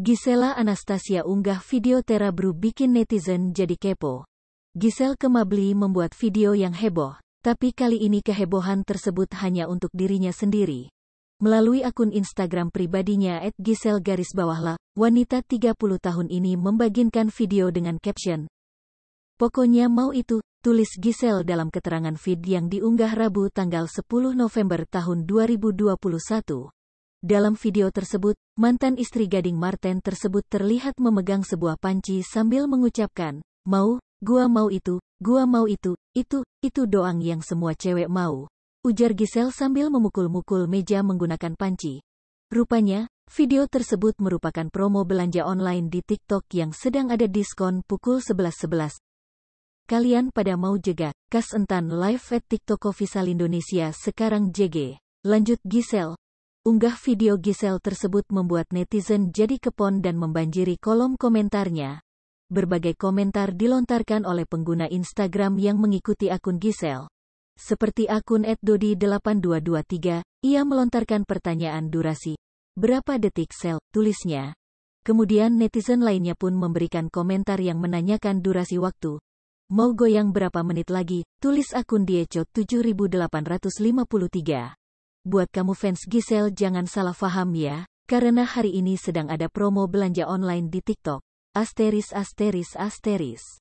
Gisela Anastasia unggah video Tera Bru bikin netizen jadi kepo. Gisel Kemabli membuat video yang heboh, tapi kali ini kehebohan tersebut hanya untuk dirinya sendiri. Melalui akun Instagram pribadinya at Gisel garis Bawahla, wanita 30 tahun ini membaginkan video dengan caption. Pokoknya mau itu, tulis Gisel dalam keterangan feed yang diunggah Rabu tanggal 10 November tahun 2021. Dalam video tersebut, mantan istri Gading Martin tersebut terlihat memegang sebuah panci sambil mengucapkan, mau, gua mau itu, gua mau itu, itu, itu doang yang semua cewek mau. Ujar Gisel sambil memukul-mukul meja menggunakan panci. Rupanya, video tersebut merupakan promo belanja online di TikTok yang sedang ada diskon pukul 11.11. .11. Kalian pada mau jaga, kas entan live at TikTok Official Indonesia sekarang JG. Lanjut Gisel, Unggah video Gisel tersebut membuat netizen jadi kepon dan membanjiri kolom komentarnya. Berbagai komentar dilontarkan oleh pengguna Instagram yang mengikuti akun Gisel. Seperti akun @dodi8223, ia melontarkan pertanyaan durasi. Berapa detik sel, tulisnya. Kemudian netizen lainnya pun memberikan komentar yang menanyakan durasi waktu. Mau goyang berapa menit lagi, tulis akun Dieco 7853 buat kamu fans Giselle jangan salah faham ya, karena hari ini sedang ada promo belanja online di TikTok. Asteris asteris asteris.